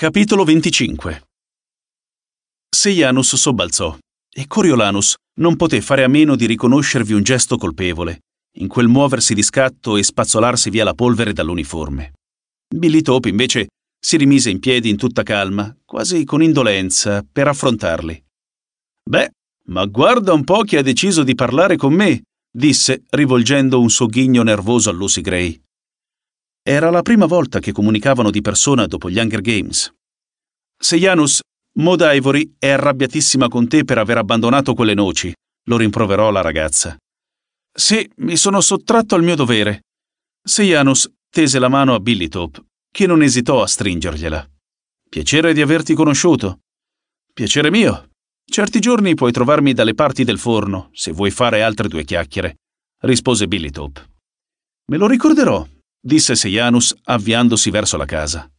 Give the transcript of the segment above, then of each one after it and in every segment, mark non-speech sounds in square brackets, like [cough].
Capitolo 25 Seianus sobbalzò e Coriolanus non poté fare a meno di riconoscervi un gesto colpevole, in quel muoversi di scatto e spazzolarsi via la polvere dall'uniforme. Billy Top, invece, si rimise in piedi in tutta calma, quasi con indolenza, per affrontarli. Beh, ma guarda un po' chi ha deciso di parlare con me, disse, rivolgendo un sogghigno nervoso a Lucy Gray. Era la prima volta che comunicavano di persona dopo gli Hunger Games. Sejanus, Moda Ivory è arrabbiatissima con te per aver abbandonato quelle noci, lo rimproverò la ragazza. Sì, mi sono sottratto al mio dovere. Sejanus tese la mano a Billy Top, che non esitò a stringergliela. Piacere di averti conosciuto. Piacere mio. Certi giorni puoi trovarmi dalle parti del forno, se vuoi fare altre due chiacchiere, rispose Billy Top. Me lo ricorderò, disse Seianus avviandosi verso la casa.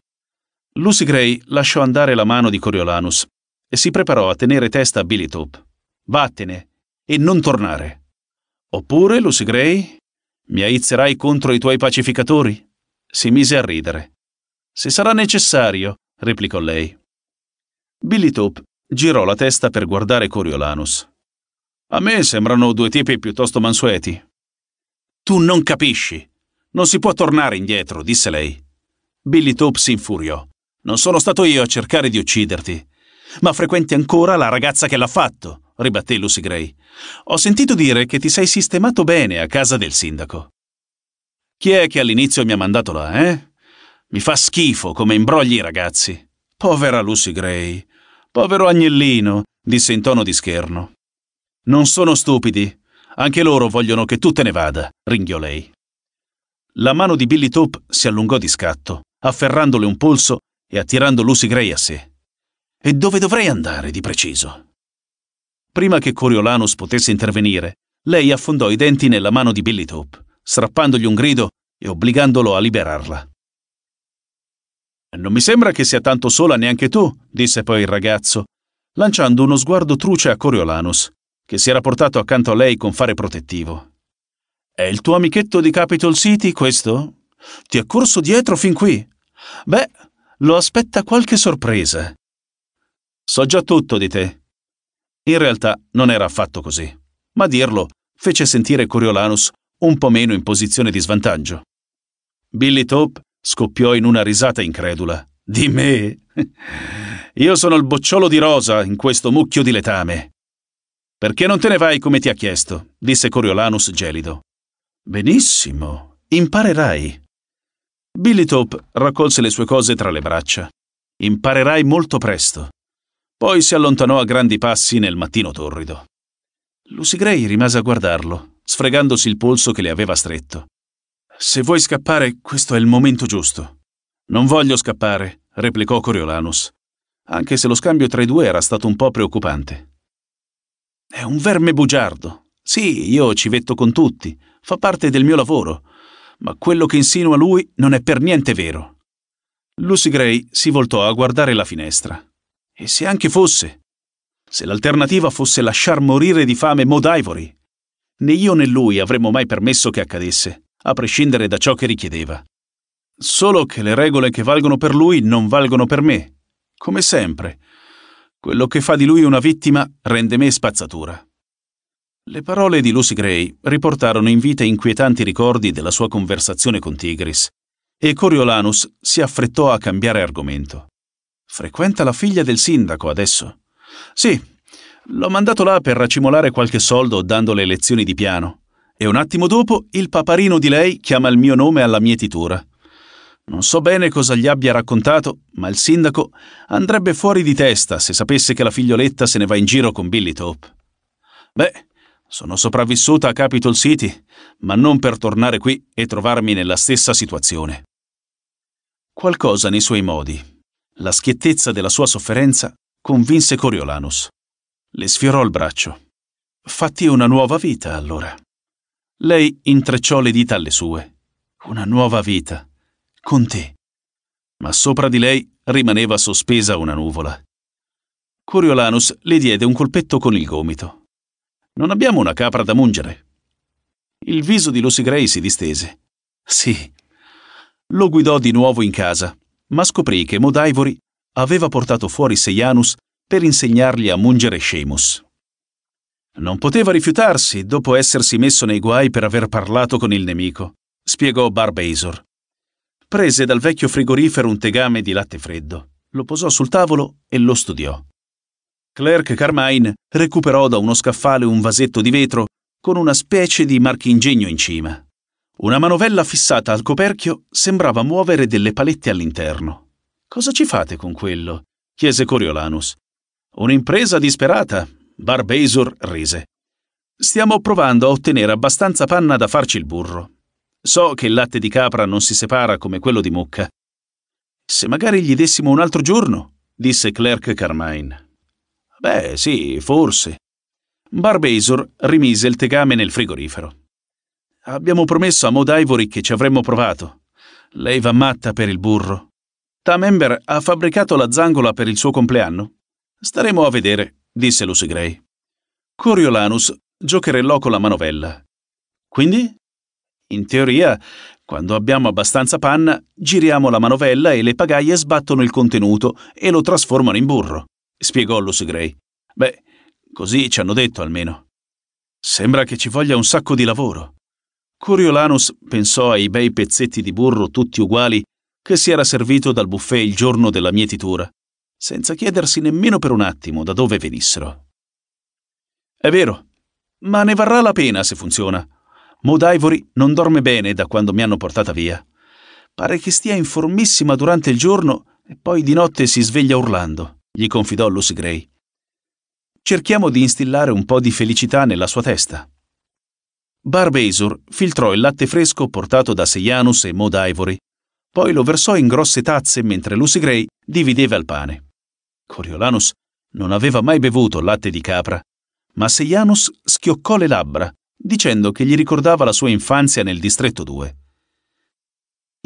Lucy Gray lasciò andare la mano di Coriolanus e si preparò a tenere testa a Billy Top. Vattene e non tornare. Oppure, Lucy Gray, mi aizzerai contro i tuoi pacificatori? Si mise a ridere. Se sarà necessario, replicò lei. Billy Top girò la testa per guardare Coriolanus. A me sembrano due tipi piuttosto mansueti. Tu non capisci, non si può tornare indietro, disse lei. Billy Tope si infuriò. Non sono stato io a cercare di ucciderti. Ma frequenti ancora la ragazza che l'ha fatto, ribatté Lucy Gray. Ho sentito dire che ti sei sistemato bene a casa del sindaco. Chi è che all'inizio mi ha mandato là, eh? Mi fa schifo come imbrogli i ragazzi. Povera Lucy Gray. Povero agnellino, disse in tono di scherno. Non sono stupidi. Anche loro vogliono che tu te ne vada, ringhiò lei. La mano di Billy Top si allungò di scatto, afferrandole un polso e attirando Lucy Gray a sé. E dove dovrei andare, di preciso? Prima che Coriolanus potesse intervenire, lei affondò i denti nella mano di Billy Top, strappandogli un grido e obbligandolo a liberarla. Non mi sembra che sia tanto sola neanche tu, disse poi il ragazzo, lanciando uno sguardo truce a Coriolanus, che si era portato accanto a lei con fare protettivo. È il tuo amichetto di Capital City questo? Ti è corso dietro fin qui? Beh, lo aspetta qualche sorpresa. So già tutto di te. In realtà non era affatto così, ma dirlo fece sentire Coriolanus un po' meno in posizione di svantaggio. Billy Top scoppiò in una risata incredula. Di me? [laughs] Io sono il bocciolo di rosa in questo mucchio di letame. Perché non te ne vai come ti ha chiesto? disse Coriolanus gelido. Benissimo, imparerai. Billy Top raccolse le sue cose tra le braccia. Imparerai molto presto. Poi si allontanò a grandi passi nel mattino torrido. Lucy Gray rimase a guardarlo, sfregandosi il polso che le aveva stretto. Se vuoi scappare, questo è il momento giusto. Non voglio scappare, replicò Coriolanus, anche se lo scambio tra i due era stato un po' preoccupante. È un verme bugiardo. Sì, io ci vetto con tutti, Fa parte del mio lavoro, ma quello che insinua lui non è per niente vero. Lucy Gray si voltò a guardare la finestra. E se anche fosse? Se l'alternativa fosse lasciar morire di fame Maud Ivory? Né io né lui avremmo mai permesso che accadesse, a prescindere da ciò che richiedeva. Solo che le regole che valgono per lui non valgono per me, come sempre. Quello che fa di lui una vittima rende me spazzatura. Le parole di Lucy Gray riportarono in vita inquietanti ricordi della sua conversazione con Tigris, e Coriolanus si affrettò a cambiare argomento. Frequenta la figlia del sindaco adesso? Sì, l'ho mandato là per racimolare qualche soldo dando le lezioni di piano. E un attimo dopo il paparino di lei chiama il mio nome alla mietitura. Non so bene cosa gli abbia raccontato, ma il sindaco andrebbe fuori di testa se sapesse che la figlioletta se ne va in giro con Billy Top. Beh, sono sopravvissuta a Capitol City, ma non per tornare qui e trovarmi nella stessa situazione. Qualcosa nei suoi modi, la schiettezza della sua sofferenza, convinse Coriolanus. Le sfiorò il braccio. Fatti una nuova vita, allora. Lei intrecciò le dita alle sue. Una nuova vita. Con te. Ma sopra di lei rimaneva sospesa una nuvola. Coriolanus le diede un colpetto con il gomito non abbiamo una capra da mungere. Il viso di Gray si distese. Sì. Lo guidò di nuovo in casa, ma scoprì che Modaivori aveva portato fuori Sejanus per insegnargli a mungere Seamus. Non poteva rifiutarsi dopo essersi messo nei guai per aver parlato con il nemico, spiegò Barbazor. Prese dal vecchio frigorifero un tegame di latte freddo, lo posò sul tavolo e lo studiò. Clerk Carmine recuperò da uno scaffale un vasetto di vetro con una specie di marchingegno in cima. Una manovella fissata al coperchio sembrava muovere delle palette all'interno. Cosa ci fate con quello? chiese Coriolanus. Un'impresa disperata. Barbasor rise. Stiamo provando a ottenere abbastanza panna da farci il burro. So che il latte di capra non si separa come quello di mucca. Se magari gli dessimo un altro giorno, disse Clerk Carmine. Beh, sì, forse. Barbazor rimise il tegame nel frigorifero. Abbiamo promesso a Maud Ivory che ci avremmo provato. Lei va matta per il burro. Tamember ha fabbricato la zangola per il suo compleanno? Staremo a vedere, disse Lucy Gray. Coriolanus giocherellò con la manovella. Quindi? In teoria, quando abbiamo abbastanza panna, giriamo la manovella e le pagaie sbattono il contenuto e lo trasformano in burro spiegò Lus Gray. Beh, così ci hanno detto almeno. Sembra che ci voglia un sacco di lavoro. Coriolanus pensò ai bei pezzetti di burro tutti uguali che si era servito dal buffet il giorno della mietitura, senza chiedersi nemmeno per un attimo da dove venissero. È vero, ma ne varrà la pena se funziona. Maud Ivory non dorme bene da quando mi hanno portata via. Pare che stia in formissima durante il giorno e poi di notte si sveglia urlando gli confidò Lucy Gray. Cerchiamo di instillare un po' di felicità nella sua testa. Barb Barbasur filtrò il latte fresco portato da Seianus e Maud Ivory, poi lo versò in grosse tazze mentre Lucy Gray divideva il pane. Coriolanus non aveva mai bevuto latte di capra, ma Seianus schioccò le labbra, dicendo che gli ricordava la sua infanzia nel distretto 2.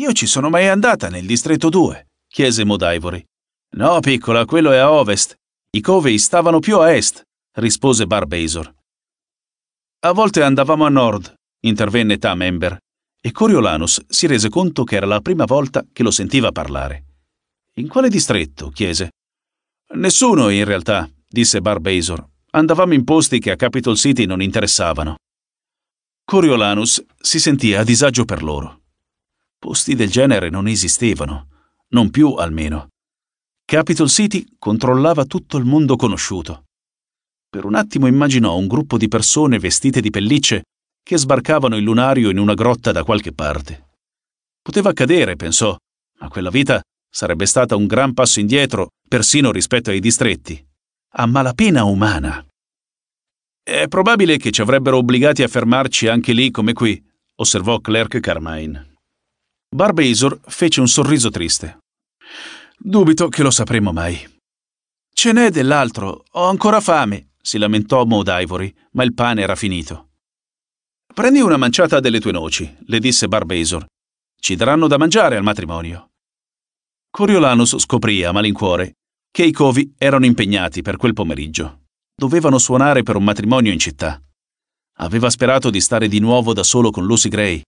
Io ci sono mai andata nel distretto 2, chiese Maud Ivory. No, piccola, quello è a ovest. I covey stavano più a est, rispose Barbasor. A volte andavamo a nord, intervenne Tamember, e Coriolanus si rese conto che era la prima volta che lo sentiva parlare. In quale distretto? chiese. Nessuno, in realtà, disse Barbasor. Andavamo in posti che a Capitol City non interessavano. Coriolanus si sentì a disagio per loro. Posti del genere non esistevano, non più almeno. Capital City controllava tutto il mondo conosciuto. Per un attimo immaginò un gruppo di persone vestite di pellicce che sbarcavano il lunario in una grotta da qualche parte. Poteva accadere, pensò, ma quella vita sarebbe stata un gran passo indietro, persino rispetto ai distretti. A malapena umana. È probabile che ci avrebbero obbligati a fermarci anche lì come qui, osservò Clerk Carmine. Barbaisor fece un sorriso triste. Dubito che lo sapremo mai. Ce n'è dell'altro, ho ancora fame, si lamentò Maud Ivory, ma il pane era finito. Prendi una manciata delle tue noci, le disse Barbazor. Ci daranno da mangiare al matrimonio. Coriolanus scoprì a malincuore che i covi erano impegnati per quel pomeriggio. Dovevano suonare per un matrimonio in città. Aveva sperato di stare di nuovo da solo con Lucy Gray,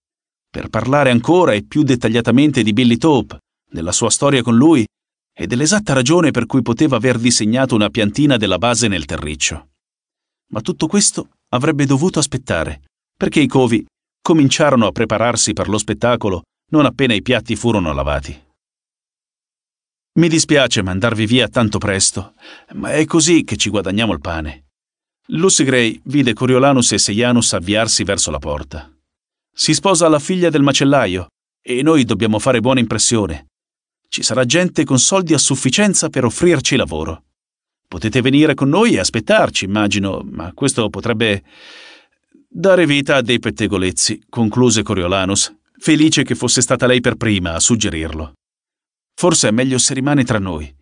per parlare ancora e più dettagliatamente di Billy Taupe, della sua storia con lui e dell'esatta ragione per cui poteva aver disegnato una piantina della base nel terriccio. Ma tutto questo avrebbe dovuto aspettare, perché i covi cominciarono a prepararsi per lo spettacolo non appena i piatti furono lavati. Mi dispiace mandarvi via tanto presto, ma è così che ci guadagniamo il pane. Lucy Gray vide Coriolanus e Seianus avviarsi verso la porta. Si sposa la figlia del macellaio e noi dobbiamo fare buona impressione, ci sarà gente con soldi a sufficienza per offrirci lavoro. Potete venire con noi e aspettarci, immagino, ma questo potrebbe dare vita a dei pettegolezzi, concluse Coriolanus, felice che fosse stata lei per prima a suggerirlo. Forse è meglio se rimane tra noi.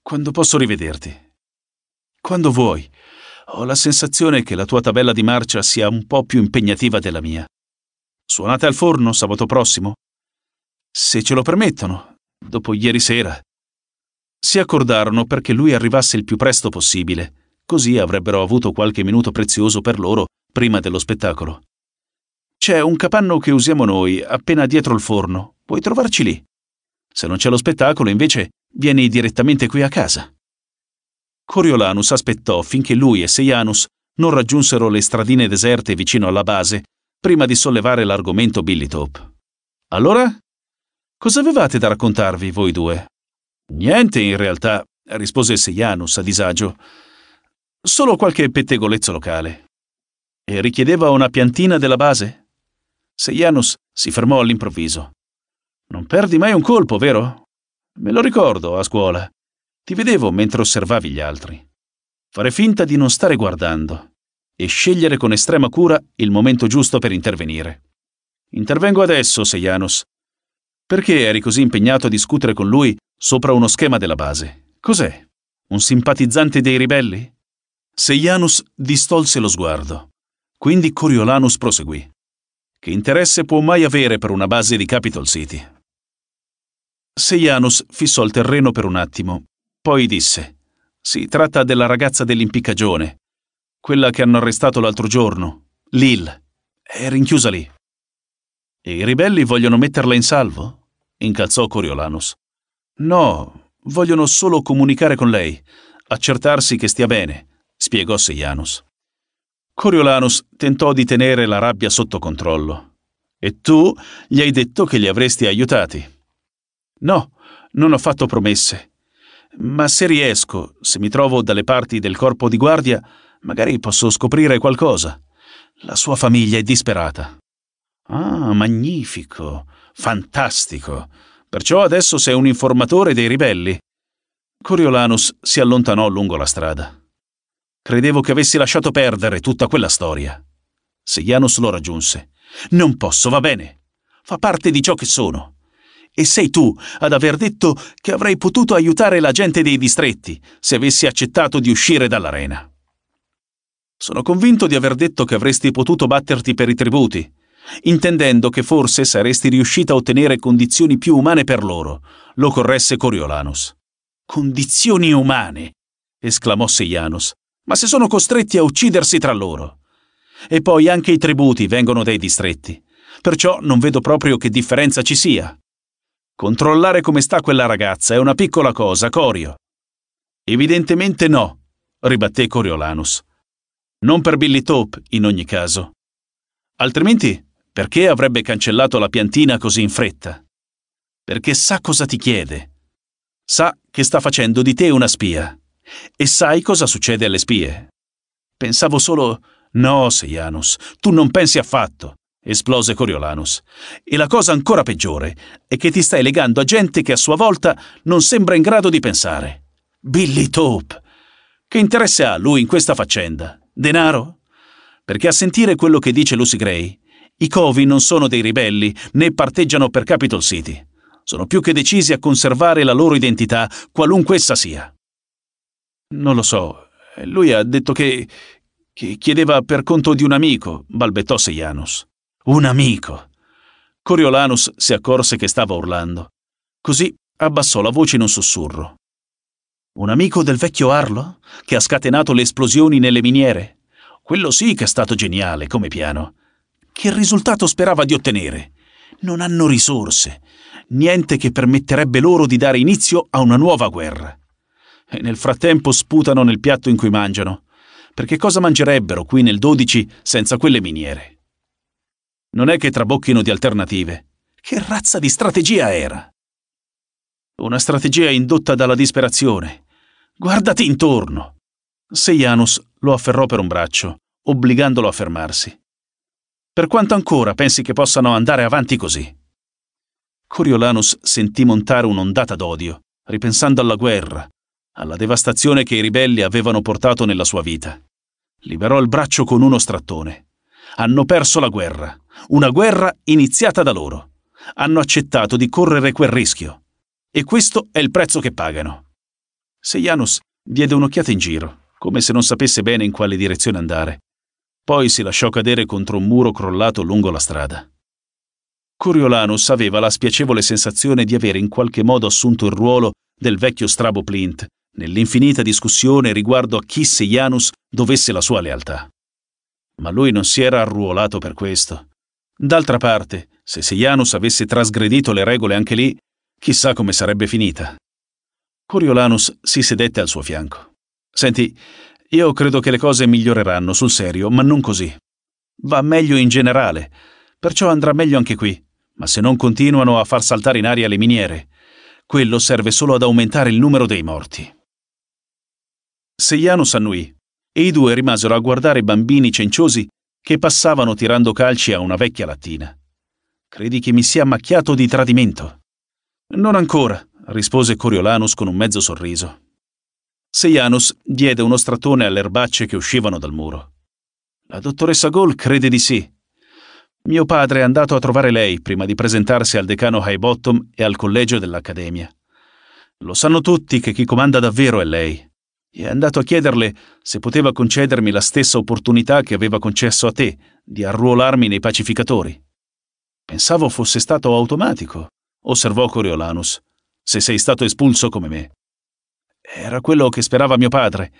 Quando posso rivederti? Quando vuoi. Ho la sensazione che la tua tabella di marcia sia un po' più impegnativa della mia. Suonate al forno sabato prossimo? Se ce lo permettono, dopo ieri sera. Si accordarono perché lui arrivasse il più presto possibile, così avrebbero avuto qualche minuto prezioso per loro prima dello spettacolo. C'è un capanno che usiamo noi, appena dietro il forno, puoi trovarci lì. Se non c'è lo spettacolo, invece, vieni direttamente qui a casa. Coriolanus aspettò finché lui e Seianus non raggiunsero le stradine deserte vicino alla base prima di sollevare l'argomento Billy Top. Allora? Cosa avevate da raccontarvi voi due? Niente, in realtà, rispose Sejanus a disagio. Solo qualche pettegolezzo locale. E richiedeva una piantina della base? Sejanus si fermò all'improvviso. Non perdi mai un colpo, vero? Me lo ricordo, a scuola. Ti vedevo mentre osservavi gli altri. Fare finta di non stare guardando e scegliere con estrema cura il momento giusto per intervenire. Intervengo adesso, Sejanus, perché eri così impegnato a discutere con lui sopra uno schema della base? Cos'è? Un simpatizzante dei ribelli? Seianus distolse lo sguardo. Quindi Coriolanus proseguì. Che interesse può mai avere per una base di Capitol City? Seianus fissò il terreno per un attimo, poi disse: Si tratta della ragazza dell'impiccagione, quella che hanno arrestato l'altro giorno, Lil. È rinchiusa lì. E i ribelli vogliono metterla in salvo? incalzò Coriolanus. No, vogliono solo comunicare con lei, accertarsi che stia bene, spiegò Sejanus. Coriolanus tentò di tenere la rabbia sotto controllo. E tu gli hai detto che li avresti aiutati. No, non ho fatto promesse. Ma se riesco, se mi trovo dalle parti del corpo di guardia, magari posso scoprire qualcosa. La sua famiglia è disperata. Ah, magnifico. Fantastico. Perciò adesso sei un informatore dei ribelli. Coriolanus si allontanò lungo la strada. Credevo che avessi lasciato perdere tutta quella storia. Sejanus lo raggiunse. Non posso, va bene. Fa parte di ciò che sono. E sei tu ad aver detto che avrei potuto aiutare la gente dei distretti se avessi accettato di uscire dall'arena. Sono convinto di aver detto che avresti potuto batterti per i tributi, intendendo che forse saresti riuscita a ottenere condizioni più umane per loro, lo corresse Coriolanus. Condizioni umane! esclamò Sejanus. Ma se sono costretti a uccidersi tra loro! E poi anche i tributi vengono dai distretti, perciò non vedo proprio che differenza ci sia. Controllare come sta quella ragazza è una piccola cosa, Corio. Evidentemente no, ribatté Coriolanus. Non per Billy Tope, in ogni caso. Altrimenti perché avrebbe cancellato la piantina così in fretta? Perché sa cosa ti chiede. Sa che sta facendo di te una spia. E sai cosa succede alle spie. Pensavo solo... No, Seianus, tu non pensi affatto, esplose Coriolanus. E la cosa ancora peggiore è che ti stai legando a gente che a sua volta non sembra in grado di pensare. Billy Tope! Che interesse ha lui in questa faccenda? Denaro? Perché a sentire quello che dice Lucy Gray, i Covi non sono dei ribelli né parteggiano per Capital City. Sono più che decisi a conservare la loro identità, qualunque essa sia. Non lo so. Lui ha detto che, che chiedeva per conto di un amico, balbettò Sejanus. Un amico. Coriolanus si accorse che stava urlando. Così abbassò la voce in un sussurro. Un amico del vecchio Arlo? Che ha scatenato le esplosioni nelle miniere? Quello sì che è stato geniale come piano. Che risultato sperava di ottenere? Non hanno risorse, niente che permetterebbe loro di dare inizio a una nuova guerra. E nel frattempo sputano nel piatto in cui mangiano, perché cosa mangerebbero qui nel 12 senza quelle miniere? Non è che trabocchino di alternative. Che razza di strategia era? Una strategia indotta dalla disperazione. Guardati intorno. Sejanus lo afferrò per un braccio, obbligandolo a fermarsi. Per quanto ancora pensi che possano andare avanti così? Coriolanus sentì montare un'ondata d'odio, ripensando alla guerra, alla devastazione che i ribelli avevano portato nella sua vita. Liberò il braccio con uno strattone. Hanno perso la guerra, una guerra iniziata da loro. Hanno accettato di correre quel rischio. E questo è il prezzo che pagano. Sejanus diede un'occhiata in giro, come se non sapesse bene in quale direzione andare, poi si lasciò cadere contro un muro crollato lungo la strada. Coriolanus aveva la spiacevole sensazione di avere in qualche modo assunto il ruolo del vecchio strabo Plint nell'infinita discussione riguardo a chi Seianus dovesse la sua lealtà. Ma lui non si era arruolato per questo. D'altra parte, se Sejanus avesse trasgredito le regole anche lì, chissà come sarebbe finita. Coriolanus si sedette al suo fianco. Senti, io credo che le cose miglioreranno sul serio, ma non così. Va meglio in generale, perciò andrà meglio anche qui. Ma se non continuano a far saltare in aria le miniere, quello serve solo ad aumentare il numero dei morti. Seiano s'annui e i due rimasero a guardare bambini cenciosi che passavano tirando calci a una vecchia lattina. Credi che mi sia macchiato di tradimento? Non ancora, rispose Coriolanus con un mezzo sorriso. Sejanus diede uno stratone alle erbacce che uscivano dal muro. La dottoressa Gol crede di sì. Mio padre è andato a trovare lei prima di presentarsi al decano Highbottom e al collegio dell'Accademia. Lo sanno tutti che chi comanda davvero è lei. E è andato a chiederle se poteva concedermi la stessa opportunità che aveva concesso a te di arruolarmi nei pacificatori. Pensavo fosse stato automatico, osservò Coriolanus, se sei stato espulso come me. Era quello che sperava mio padre,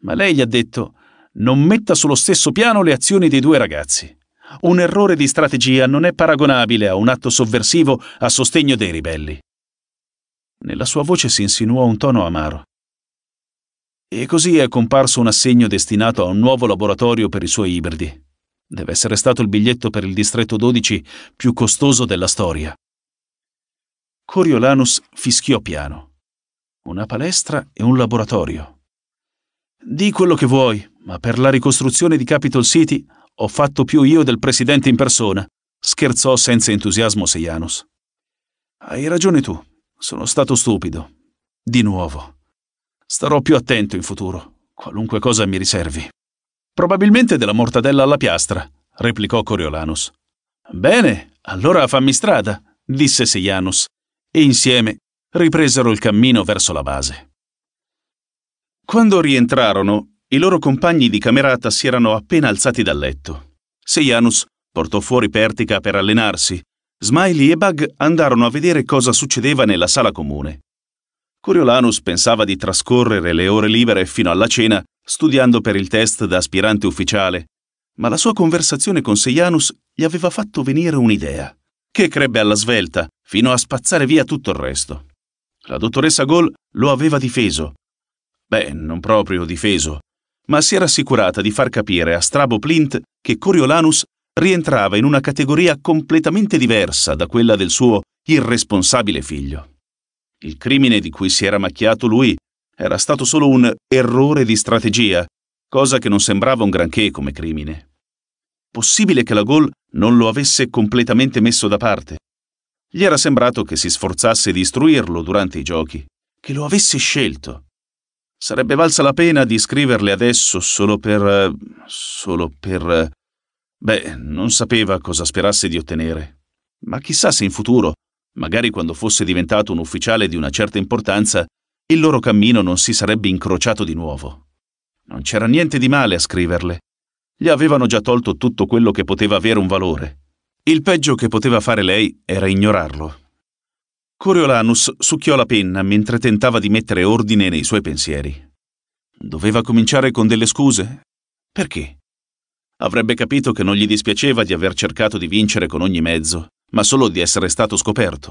ma lei gli ha detto non metta sullo stesso piano le azioni dei due ragazzi. Un errore di strategia non è paragonabile a un atto sovversivo a sostegno dei ribelli. Nella sua voce si insinuò un tono amaro. E così è comparso un assegno destinato a un nuovo laboratorio per i suoi ibridi. Deve essere stato il biglietto per il distretto 12 più costoso della storia. Coriolanus fischiò piano una palestra e un laboratorio. Di quello che vuoi, ma per la ricostruzione di Capital City ho fatto più io del presidente in persona, scherzò senza entusiasmo Sejanus. Hai ragione tu, sono stato stupido. Di nuovo. Starò più attento in futuro, qualunque cosa mi riservi. Probabilmente della mortadella alla piastra, replicò Coriolanus. Bene, allora fammi strada, disse Sejanus, e insieme ripresero il cammino verso la base. Quando rientrarono, i loro compagni di camerata si erano appena alzati dal letto. Sejanus portò fuori Pertica per allenarsi. Smiley e Bug andarono a vedere cosa succedeva nella sala comune. Coriolanus pensava di trascorrere le ore libere fino alla cena studiando per il test da aspirante ufficiale, ma la sua conversazione con Sejanus gli aveva fatto venire un'idea, che crebbe alla svelta fino a spazzare via tutto il resto. La dottoressa Gol lo aveva difeso. Beh, non proprio difeso, ma si era assicurata di far capire a Strabo Plint che Coriolanus rientrava in una categoria completamente diversa da quella del suo irresponsabile figlio. Il crimine di cui si era macchiato lui era stato solo un errore di strategia, cosa che non sembrava un granché come crimine. Possibile che la Gol non lo avesse completamente messo da parte, gli era sembrato che si sforzasse di istruirlo durante i giochi, che lo avesse scelto. Sarebbe valsa la pena di scriverle adesso solo per... solo per... Beh, non sapeva cosa sperasse di ottenere. Ma chissà se in futuro, magari quando fosse diventato un ufficiale di una certa importanza, il loro cammino non si sarebbe incrociato di nuovo. Non c'era niente di male a scriverle. Gli avevano già tolto tutto quello che poteva avere un valore. Il peggio che poteva fare lei era ignorarlo. Coriolanus succhiò la penna mentre tentava di mettere ordine nei suoi pensieri. Doveva cominciare con delle scuse? Perché? Avrebbe capito che non gli dispiaceva di aver cercato di vincere con ogni mezzo, ma solo di essere stato scoperto.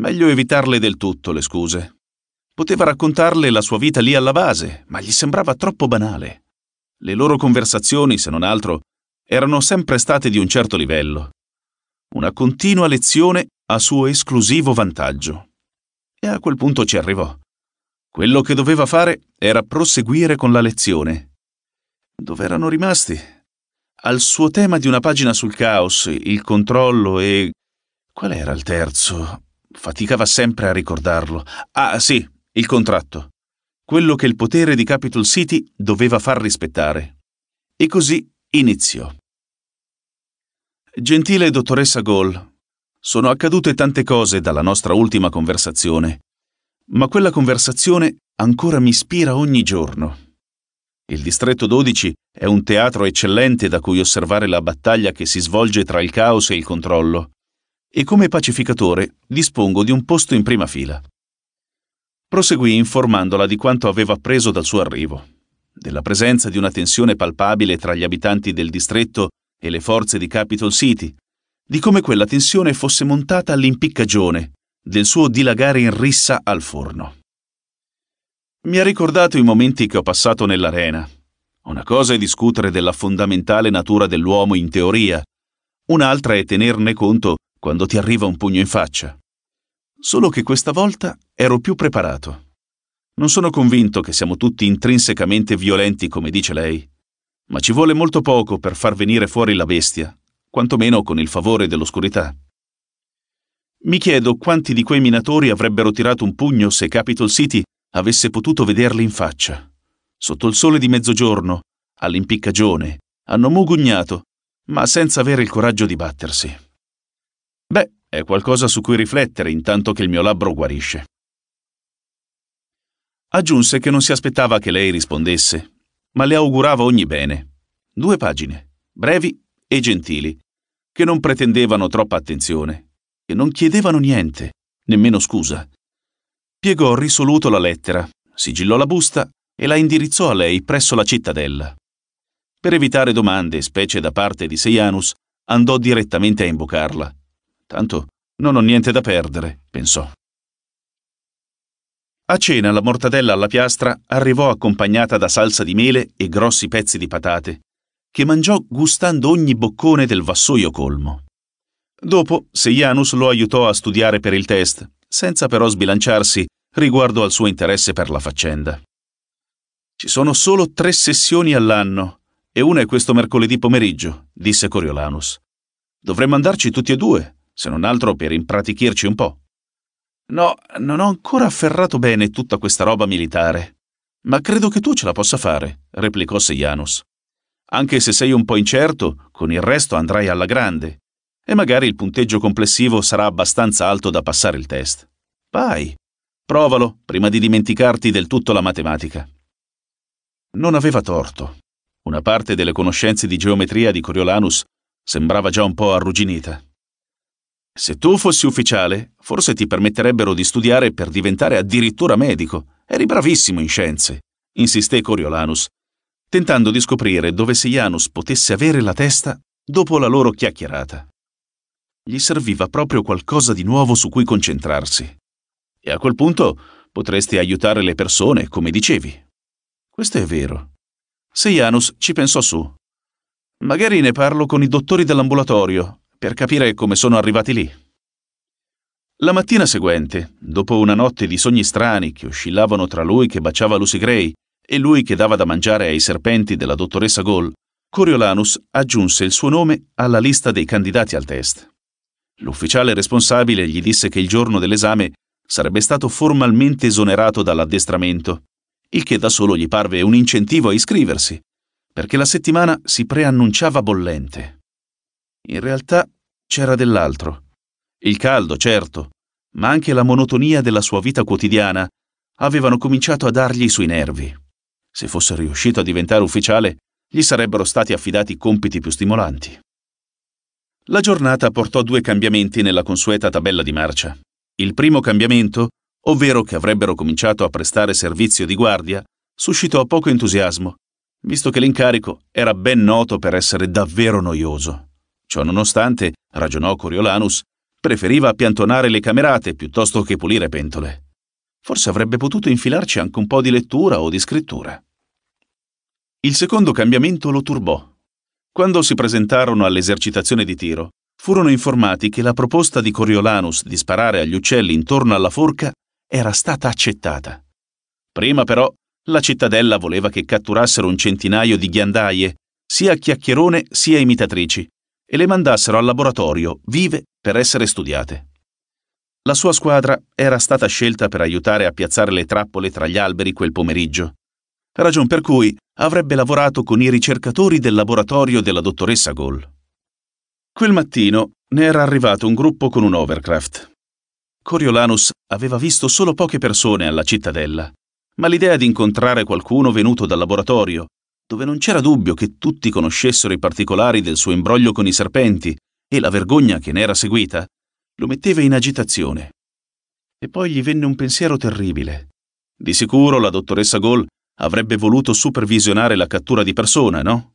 Meglio evitarle del tutto le scuse. Poteva raccontarle la sua vita lì alla base, ma gli sembrava troppo banale. Le loro conversazioni, se non altro, erano sempre state di un certo livello, una continua lezione a suo esclusivo vantaggio. E a quel punto ci arrivò. Quello che doveva fare era proseguire con la lezione. Dove erano rimasti? Al suo tema di una pagina sul caos, il controllo e... Qual era il terzo? Faticava sempre a ricordarlo. Ah sì, il contratto. Quello che il potere di Capital City doveva far rispettare. E così iniziò. Gentile dottoressa Gall, sono accadute tante cose dalla nostra ultima conversazione, ma quella conversazione ancora mi ispira ogni giorno. Il distretto 12 è un teatro eccellente da cui osservare la battaglia che si svolge tra il caos e il controllo, e come pacificatore dispongo di un posto in prima fila. Proseguì informandola di quanto aveva appreso dal suo arrivo, della presenza di una tensione palpabile tra gli abitanti del distretto e le forze di Capitol City, di come quella tensione fosse montata all'impiccagione, del suo dilagare in rissa al forno. Mi ha ricordato i momenti che ho passato nell'arena. Una cosa è discutere della fondamentale natura dell'uomo in teoria, un'altra è tenerne conto quando ti arriva un pugno in faccia. Solo che questa volta ero più preparato. Non sono convinto che siamo tutti intrinsecamente violenti come dice lei, ma ci vuole molto poco per far venire fuori la bestia, quantomeno con il favore dell'oscurità. Mi chiedo quanti di quei minatori avrebbero tirato un pugno se Capitol City avesse potuto vederli in faccia. Sotto il sole di mezzogiorno, all'impiccagione, hanno mugugnato, ma senza avere il coraggio di battersi. Beh, è qualcosa su cui riflettere intanto che il mio labbro guarisce. Aggiunse che non si aspettava che lei rispondesse, ma le augurava ogni bene. Due pagine, brevi e gentili, che non pretendevano troppa attenzione, che non chiedevano niente, nemmeno scusa. Piegò risoluto la lettera, sigillò la busta e la indirizzò a lei presso la cittadella. Per evitare domande, specie da parte di Seianus, andò direttamente a imbocarla. Tanto non ho niente da perdere, pensò. A cena la mortadella alla piastra arrivò accompagnata da salsa di mele e grossi pezzi di patate, che mangiò gustando ogni boccone del vassoio colmo. Dopo, Seianus lo aiutò a studiare per il test, senza però sbilanciarsi riguardo al suo interesse per la faccenda. Ci sono solo tre sessioni all'anno, e una è questo mercoledì pomeriggio, disse Coriolanus. Dovremmo andarci tutti e due, se non altro per impratichirci un po'. No, non ho ancora afferrato bene tutta questa roba militare. Ma credo che tu ce la possa fare, replicò Sejanus. Anche se sei un po' incerto, con il resto andrai alla grande. E magari il punteggio complessivo sarà abbastanza alto da passare il test. Vai, provalo prima di dimenticarti del tutto la matematica. Non aveva torto. Una parte delle conoscenze di geometria di Coriolanus sembrava già un po' arrugginita. Se tu fossi ufficiale, forse ti permetterebbero di studiare per diventare addirittura medico. Eri bravissimo in scienze, insisté Coriolanus, tentando di scoprire dove Sejanus potesse avere la testa dopo la loro chiacchierata. Gli serviva proprio qualcosa di nuovo su cui concentrarsi. E a quel punto potresti aiutare le persone, come dicevi. Questo è vero. Sejanus ci pensò su. Magari ne parlo con i dottori dell'ambulatorio, per capire come sono arrivati lì. La mattina seguente, dopo una notte di sogni strani che oscillavano tra lui che baciava Lucy Gray e lui che dava da mangiare ai serpenti della dottoressa Gall, Coriolanus aggiunse il suo nome alla lista dei candidati al test. L'ufficiale responsabile gli disse che il giorno dell'esame sarebbe stato formalmente esonerato dall'addestramento, il che da solo gli parve un incentivo a iscriversi, perché la settimana si preannunciava bollente. In realtà c'era dell'altro. Il caldo, certo, ma anche la monotonia della sua vita quotidiana avevano cominciato a dargli sui nervi. Se fosse riuscito a diventare ufficiale, gli sarebbero stati affidati compiti più stimolanti. La giornata portò due cambiamenti nella consueta tabella di marcia. Il primo cambiamento, ovvero che avrebbero cominciato a prestare servizio di guardia, suscitò poco entusiasmo, visto che l'incarico era ben noto per essere davvero noioso. Ciononostante, ragionò Coriolanus, preferiva piantonare le camerate piuttosto che pulire pentole. Forse avrebbe potuto infilarci anche un po' di lettura o di scrittura. Il secondo cambiamento lo turbò. Quando si presentarono all'esercitazione di tiro, furono informati che la proposta di Coriolanus di sparare agli uccelli intorno alla forca era stata accettata. Prima però la cittadella voleva che catturassero un centinaio di ghiandaie, sia chiacchierone sia imitatrici, e le mandassero al laboratorio, vive, per essere studiate. La sua squadra era stata scelta per aiutare a piazzare le trappole tra gli alberi quel pomeriggio, ragion per cui avrebbe lavorato con i ricercatori del laboratorio della dottoressa Gall. Quel mattino ne era arrivato un gruppo con un overcraft. Coriolanus aveva visto solo poche persone alla cittadella, ma l'idea di incontrare qualcuno venuto dal laboratorio dove non c'era dubbio che tutti conoscessero i particolari del suo imbroglio con i serpenti e la vergogna che ne era seguita, lo metteva in agitazione. E poi gli venne un pensiero terribile. Di sicuro la dottoressa Gol avrebbe voluto supervisionare la cattura di persona, no?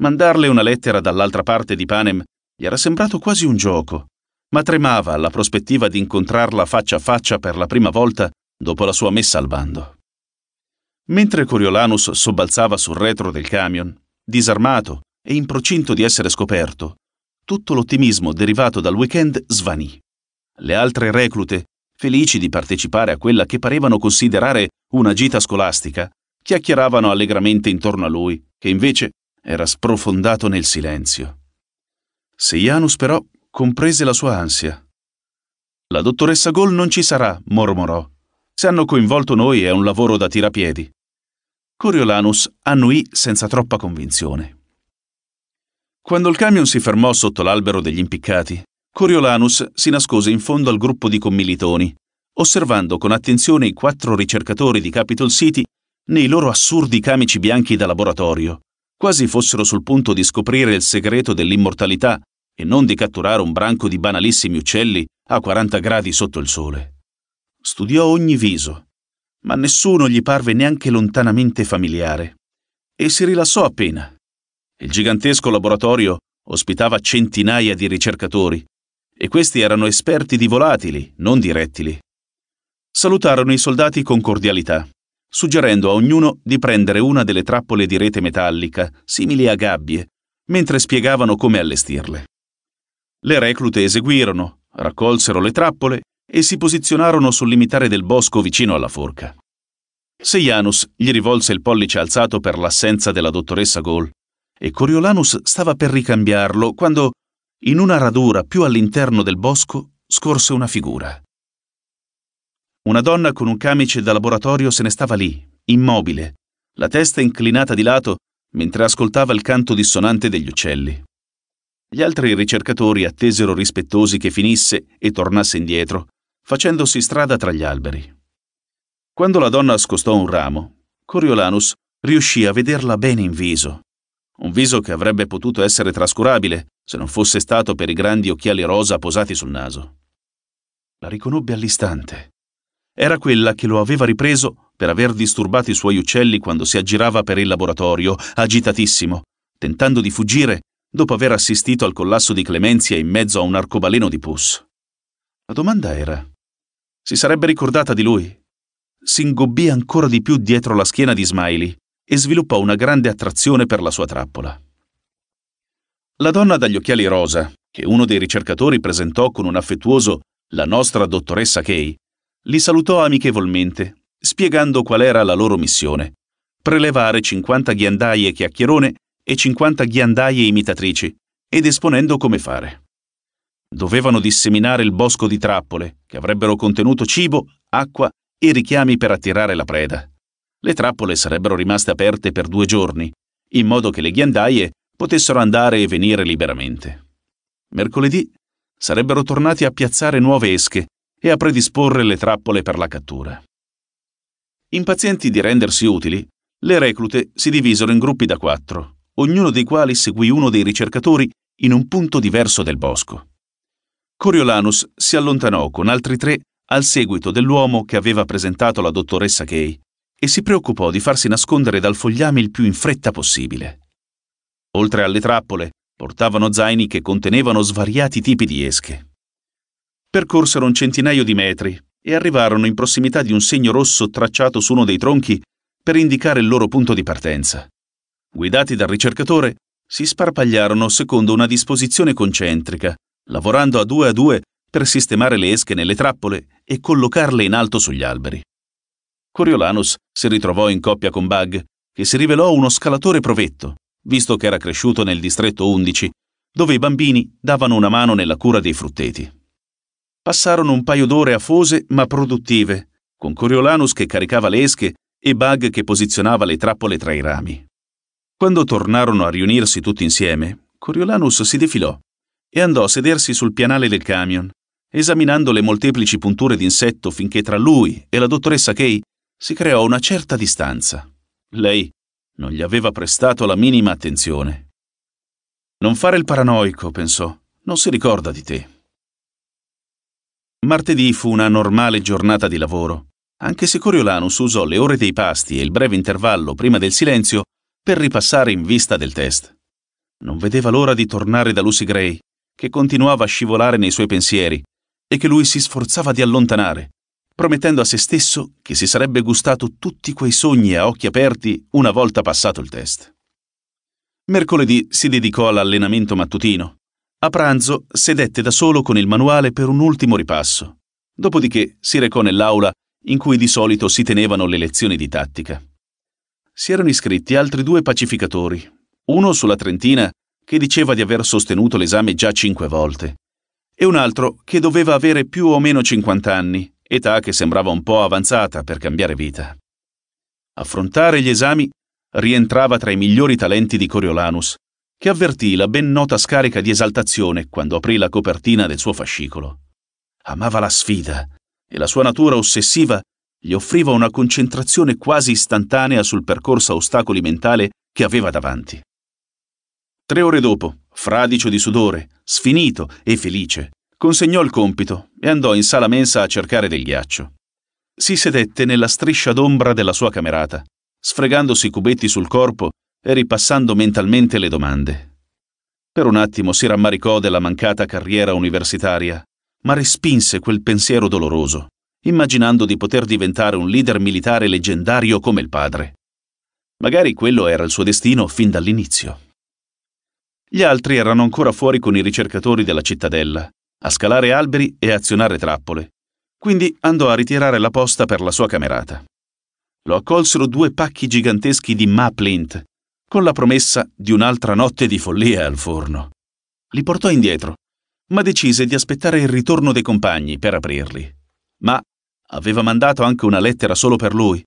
Mandarle una lettera dall'altra parte di Panem gli era sembrato quasi un gioco, ma tremava alla prospettiva di incontrarla faccia a faccia per la prima volta dopo la sua messa al bando. Mentre Coriolanus sobbalzava sul retro del camion, disarmato e in procinto di essere scoperto, tutto l'ottimismo derivato dal weekend svanì. Le altre reclute, felici di partecipare a quella che parevano considerare una gita scolastica, chiacchieravano allegramente intorno a lui, che invece era sprofondato nel silenzio. Seianus però comprese la sua ansia. La dottoressa Gol non ci sarà, mormorò. Se hanno coinvolto noi è un lavoro da tirapiedi. Coriolanus annuì senza troppa convinzione. Quando il camion si fermò sotto l'albero degli impiccati, Coriolanus si nascose in fondo al gruppo di commilitoni, osservando con attenzione i quattro ricercatori di Capitol City nei loro assurdi camici bianchi da laboratorio, quasi fossero sul punto di scoprire il segreto dell'immortalità e non di catturare un branco di banalissimi uccelli a 40 gradi sotto il sole. Studiò ogni viso, ma nessuno gli parve neanche lontanamente familiare. E si rilassò appena. Il gigantesco laboratorio ospitava centinaia di ricercatori, e questi erano esperti di volatili, non di rettili. Salutarono i soldati con cordialità, suggerendo a ognuno di prendere una delle trappole di rete metallica, simili a gabbie, mentre spiegavano come allestirle. Le reclute eseguirono, raccolsero le trappole e si posizionarono sul limitare del bosco vicino alla forca. Seianus gli rivolse il pollice alzato per l'assenza della dottoressa Gol, e Coriolanus stava per ricambiarlo quando, in una radura più all'interno del bosco, scorse una figura. Una donna con un camice da laboratorio se ne stava lì, immobile, la testa inclinata di lato mentre ascoltava il canto dissonante degli uccelli. Gli altri ricercatori attesero rispettosi che finisse e tornasse indietro, facendosi strada tra gli alberi. Quando la donna scostò un ramo, Coriolanus riuscì a vederla bene in viso, un viso che avrebbe potuto essere trascurabile se non fosse stato per i grandi occhiali rosa posati sul naso. La riconobbe all'istante. Era quella che lo aveva ripreso per aver disturbato i suoi uccelli quando si aggirava per il laboratorio, agitatissimo, tentando di fuggire dopo aver assistito al collasso di Clemenzia in mezzo a un arcobaleno di pus. La domanda era: si sarebbe ricordata di lui. Si ingobbì ancora di più dietro la schiena di Smiley e sviluppò una grande attrazione per la sua trappola. La donna dagli occhiali rosa, che uno dei ricercatori presentò con un affettuoso la nostra dottoressa Kay, li salutò amichevolmente, spiegando qual era la loro missione: prelevare 50 ghiandaie chiacchierone e 50 ghiandaie imitatrici, ed esponendo come fare. Dovevano disseminare il bosco di trappole, che avrebbero contenuto cibo, acqua e richiami per attirare la preda. Le trappole sarebbero rimaste aperte per due giorni, in modo che le ghiandaie potessero andare e venire liberamente. Mercoledì sarebbero tornati a piazzare nuove esche e a predisporre le trappole per la cattura. Impazienti di rendersi utili, le reclute si divisero in gruppi da quattro, ognuno dei quali seguì uno dei ricercatori in un punto diverso del bosco. Coriolanus si allontanò con altri tre al seguito dell'uomo che aveva presentato la dottoressa Kay e si preoccupò di farsi nascondere dal fogliame il più in fretta possibile. Oltre alle trappole, portavano zaini che contenevano svariati tipi di esche. Percorsero un centinaio di metri e arrivarono in prossimità di un segno rosso tracciato su uno dei tronchi per indicare il loro punto di partenza. Guidati dal ricercatore, si sparpagliarono secondo una disposizione concentrica, lavorando a due a due per sistemare le esche nelle trappole e collocarle in alto sugli alberi. Coriolanus si ritrovò in coppia con Bug, che si rivelò uno scalatore provetto, visto che era cresciuto nel distretto 11, dove i bambini davano una mano nella cura dei frutteti. Passarono un paio d'ore afose ma produttive, con Coriolanus che caricava le esche e Bug che posizionava le trappole tra i rami. Quando tornarono a riunirsi tutti insieme, Coriolanus si defilò e andò a sedersi sul pianale del camion, esaminando le molteplici punture d'insetto finché tra lui e la dottoressa Kay si creò una certa distanza. Lei non gli aveva prestato la minima attenzione. Non fare il paranoico, pensò, non si ricorda di te. Martedì fu una normale giornata di lavoro, anche se Coriolanus usò le ore dei pasti e il breve intervallo prima del silenzio per ripassare in vista del test. Non vedeva l'ora di tornare da Lucy Gray che continuava a scivolare nei suoi pensieri e che lui si sforzava di allontanare, promettendo a se stesso che si sarebbe gustato tutti quei sogni a occhi aperti una volta passato il test. Mercoledì si dedicò all'allenamento mattutino. A pranzo sedette da solo con il manuale per un ultimo ripasso, dopodiché si recò nell'aula in cui di solito si tenevano le lezioni di tattica. Si erano iscritti altri due pacificatori, uno sulla Trentina che diceva di aver sostenuto l'esame già cinque volte, e un altro che doveva avere più o meno 50 anni, età che sembrava un po' avanzata per cambiare vita. Affrontare gli esami rientrava tra i migliori talenti di Coriolanus, che avvertì la ben nota scarica di esaltazione quando aprì la copertina del suo fascicolo. Amava la sfida e la sua natura ossessiva gli offriva una concentrazione quasi istantanea sul percorso a ostacoli mentale che aveva davanti. Tre ore dopo, fradicio di sudore, sfinito e felice, consegnò il compito e andò in sala mensa a cercare del ghiaccio. Si sedette nella striscia d'ombra della sua camerata, sfregandosi i cubetti sul corpo e ripassando mentalmente le domande. Per un attimo si rammaricò della mancata carriera universitaria, ma respinse quel pensiero doloroso, immaginando di poter diventare un leader militare leggendario come il padre. Magari quello era il suo destino fin dall'inizio. Gli altri erano ancora fuori con i ricercatori della cittadella, a scalare alberi e azionare trappole. Quindi andò a ritirare la posta per la sua camerata. Lo accolsero due pacchi giganteschi di Maplint, con la promessa di un'altra notte di follia al forno. Li portò indietro, ma decise di aspettare il ritorno dei compagni per aprirli. Ma aveva mandato anche una lettera solo per lui,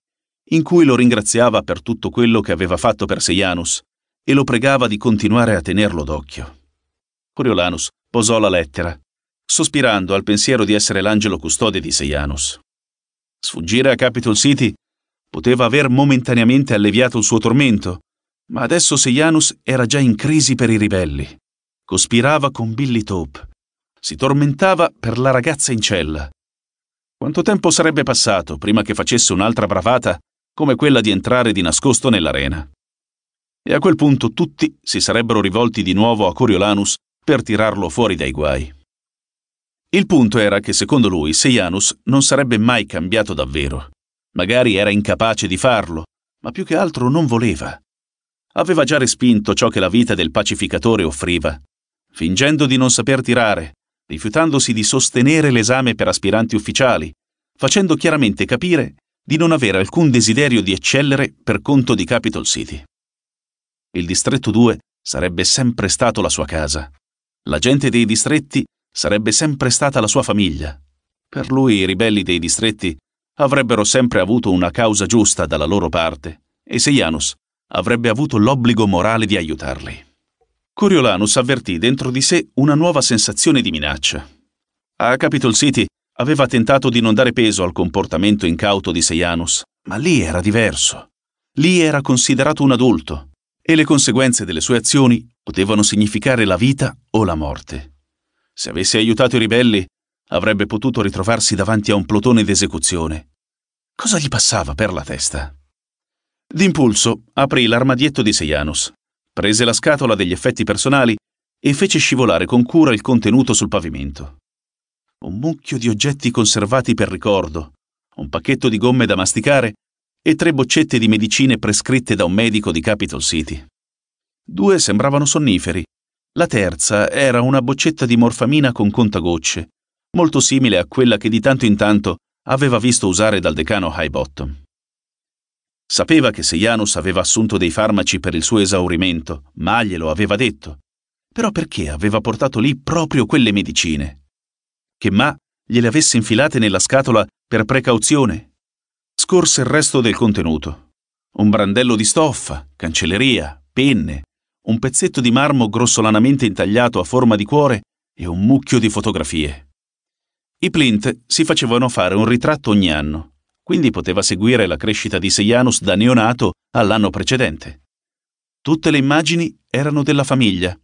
in cui lo ringraziava per tutto quello che aveva fatto per Sejanus e lo pregava di continuare a tenerlo d'occhio. Coriolanus posò la lettera, sospirando al pensiero di essere l'angelo custode di Sejanus. Sfuggire a Capitol City poteva aver momentaneamente alleviato il suo tormento, ma adesso Sejanus era già in crisi per i ribelli. Cospirava con Billy Taupe. Si tormentava per la ragazza in cella. Quanto tempo sarebbe passato prima che facesse un'altra bravata come quella di entrare di nascosto nell'arena? e a quel punto tutti si sarebbero rivolti di nuovo a Coriolanus per tirarlo fuori dai guai. Il punto era che secondo lui Sejanus non sarebbe mai cambiato davvero. Magari era incapace di farlo, ma più che altro non voleva. Aveva già respinto ciò che la vita del pacificatore offriva, fingendo di non saper tirare, rifiutandosi di sostenere l'esame per aspiranti ufficiali, facendo chiaramente capire di non avere alcun desiderio di eccellere per conto di Capitol City. Il distretto 2 sarebbe sempre stato la sua casa. La gente dei distretti sarebbe sempre stata la sua famiglia. Per lui i ribelli dei distretti avrebbero sempre avuto una causa giusta dalla loro parte e Sejanus avrebbe avuto l'obbligo morale di aiutarli. Coriolanus avvertì dentro di sé una nuova sensazione di minaccia. A Capitol City aveva tentato di non dare peso al comportamento incauto di Sejanus, ma lì era diverso. Lì era considerato un adulto, e le conseguenze delle sue azioni potevano significare la vita o la morte. Se avesse aiutato i ribelli, avrebbe potuto ritrovarsi davanti a un plotone d'esecuzione. Cosa gli passava per la testa? D'impulso aprì l'armadietto di Sejanus, prese la scatola degli effetti personali e fece scivolare con cura il contenuto sul pavimento. Un mucchio di oggetti conservati per ricordo, un pacchetto di gomme da masticare e tre boccette di medicine prescritte da un medico di Capital City. Due sembravano sonniferi. La terza era una boccetta di morfamina con contagocce, molto simile a quella che di tanto in tanto aveva visto usare dal decano Highbottom. Sapeva che Seianus aveva assunto dei farmaci per il suo esaurimento, ma glielo aveva detto. Però perché aveva portato lì proprio quelle medicine? Che Ma gliele avesse infilate nella scatola per precauzione scorse il resto del contenuto. Un brandello di stoffa, cancelleria, penne, un pezzetto di marmo grossolanamente intagliato a forma di cuore e un mucchio di fotografie. I Plint si facevano fare un ritratto ogni anno, quindi poteva seguire la crescita di Sejanus da neonato all'anno precedente. Tutte le immagini erano della famiglia,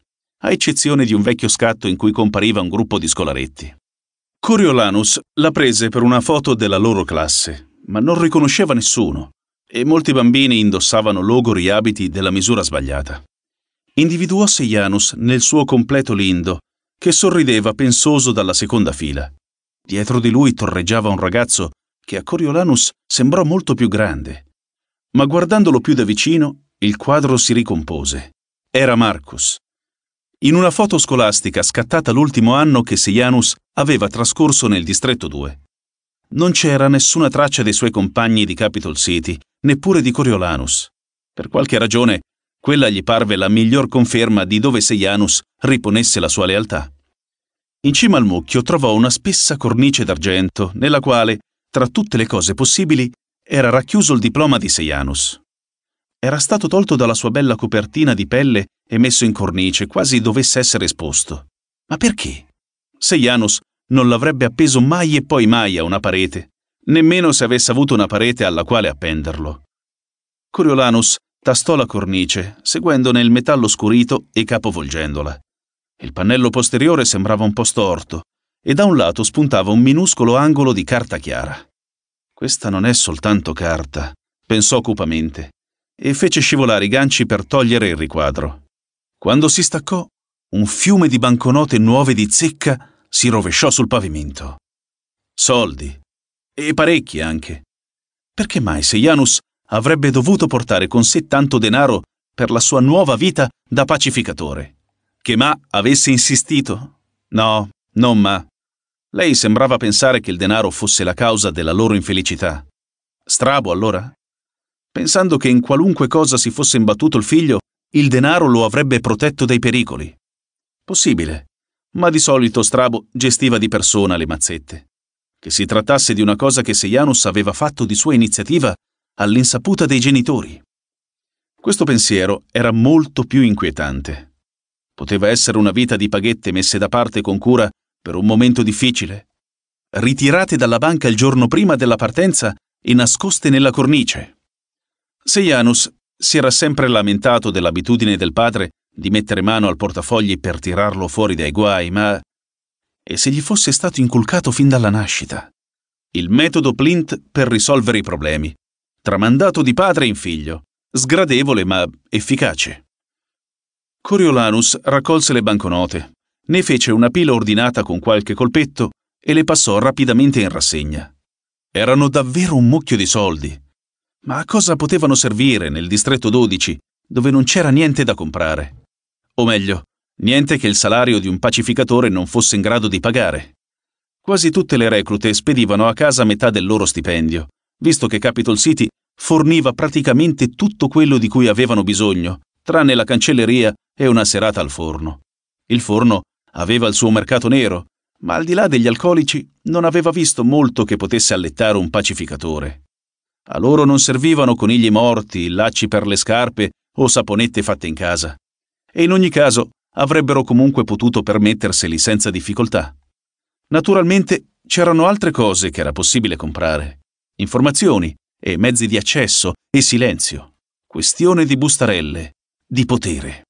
a eccezione di un vecchio scatto in cui compariva un gruppo di scolaretti. Coriolanus la prese per una foto della loro classe, ma non riconosceva nessuno e molti bambini indossavano logori abiti della misura sbagliata. Individuò Sejanus nel suo completo lindo, che sorrideva pensoso dalla seconda fila. Dietro di lui torreggiava un ragazzo che a Coriolanus sembrò molto più grande. Ma guardandolo più da vicino, il quadro si ricompose. Era Marcus. In una foto scolastica scattata l'ultimo anno che Sejanus aveva trascorso nel distretto 2. Non c'era nessuna traccia dei suoi compagni di Capitol City, neppure di Coriolanus. Per qualche ragione, quella gli parve la miglior conferma di dove Sejanus riponesse la sua lealtà. In cima al mucchio trovò una spessa cornice d'argento, nella quale, tra tutte le cose possibili, era racchiuso il diploma di Sejanus. Era stato tolto dalla sua bella copertina di pelle e messo in cornice, quasi dovesse essere esposto. Ma perché? Sejanus non l'avrebbe appeso mai e poi mai a una parete, nemmeno se avesse avuto una parete alla quale appenderlo. Coriolanus tastò la cornice, seguendone il metallo scurito e capovolgendola. Il pannello posteriore sembrava un po' storto e da un lato spuntava un minuscolo angolo di carta chiara. Questa non è soltanto carta, pensò cupamente, e fece scivolare i ganci per togliere il riquadro. Quando si staccò, un fiume di banconote nuove di zecca si rovesciò sul pavimento. Soldi. E parecchi anche. Perché mai Sejanus avrebbe dovuto portare con sé tanto denaro per la sua nuova vita da pacificatore? Che Ma avesse insistito? No, non Ma. Lei sembrava pensare che il denaro fosse la causa della loro infelicità. Strabo allora? Pensando che in qualunque cosa si fosse imbattuto il figlio, il denaro lo avrebbe protetto dai pericoli. Possibile, ma di solito Strabo gestiva di persona le mazzette. Che si trattasse di una cosa che Sejanus aveva fatto di sua iniziativa all'insaputa dei genitori. Questo pensiero era molto più inquietante. Poteva essere una vita di paghette messe da parte con cura per un momento difficile, ritirate dalla banca il giorno prima della partenza e nascoste nella cornice. Sejanus si era sempre lamentato dell'abitudine del padre di mettere mano al portafogli per tirarlo fuori dai guai, ma... E se gli fosse stato inculcato fin dalla nascita? Il metodo Plint per risolvere i problemi, tramandato di padre in figlio, sgradevole ma efficace. Coriolanus raccolse le banconote, ne fece una pila ordinata con qualche colpetto e le passò rapidamente in rassegna. Erano davvero un mucchio di soldi. Ma a cosa potevano servire nel distretto 12, dove non c'era niente da comprare? O meglio, niente che il salario di un pacificatore non fosse in grado di pagare. Quasi tutte le reclute spedivano a casa metà del loro stipendio, visto che Capitol City forniva praticamente tutto quello di cui avevano bisogno, tranne la cancelleria e una serata al forno. Il forno aveva il suo mercato nero, ma al di là degli alcolici non aveva visto molto che potesse allettare un pacificatore. A loro non servivano conigli morti, lacci per le scarpe o saponette fatte in casa e in ogni caso avrebbero comunque potuto permetterseli senza difficoltà. Naturalmente c'erano altre cose che era possibile comprare, informazioni e mezzi di accesso e silenzio, questione di bustarelle, di potere.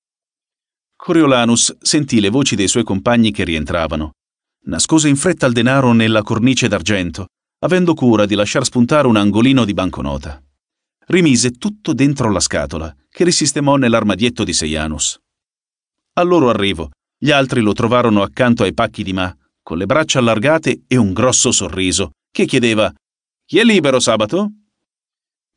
Coriolanus sentì le voci dei suoi compagni che rientravano. Nascose in fretta il denaro nella cornice d'argento, avendo cura di lasciar spuntare un angolino di banconota. Rimise tutto dentro la scatola, che risistemò nell'armadietto di Seianus. Al loro arrivo, gli altri lo trovarono accanto ai pacchi di Ma, con le braccia allargate e un grosso sorriso, che chiedeva Chi è libero sabato?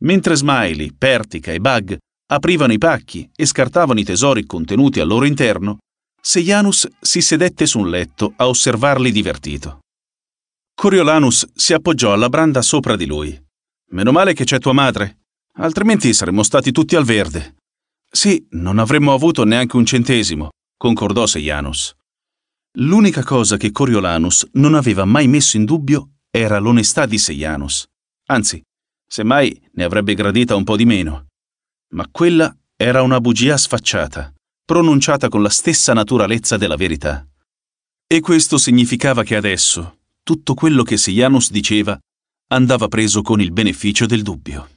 Mentre Smiley, Pertica e Bug aprivano i pacchi e scartavano i tesori contenuti al loro interno, Sejanus si sedette su un letto a osservarli divertito. Coriolanus si appoggiò alla branda sopra di lui. Meno male che c'è tua madre, altrimenti saremmo stati tutti al verde. Sì, non avremmo avuto neanche un centesimo, concordò Sejanus. L'unica cosa che Coriolanus non aveva mai messo in dubbio era l'onestà di Sejanus. Anzi, semmai ne avrebbe gradita un po' di meno. Ma quella era una bugia sfacciata, pronunciata con la stessa naturalezza della verità. E questo significava che adesso tutto quello che Sejanus diceva andava preso con il beneficio del dubbio.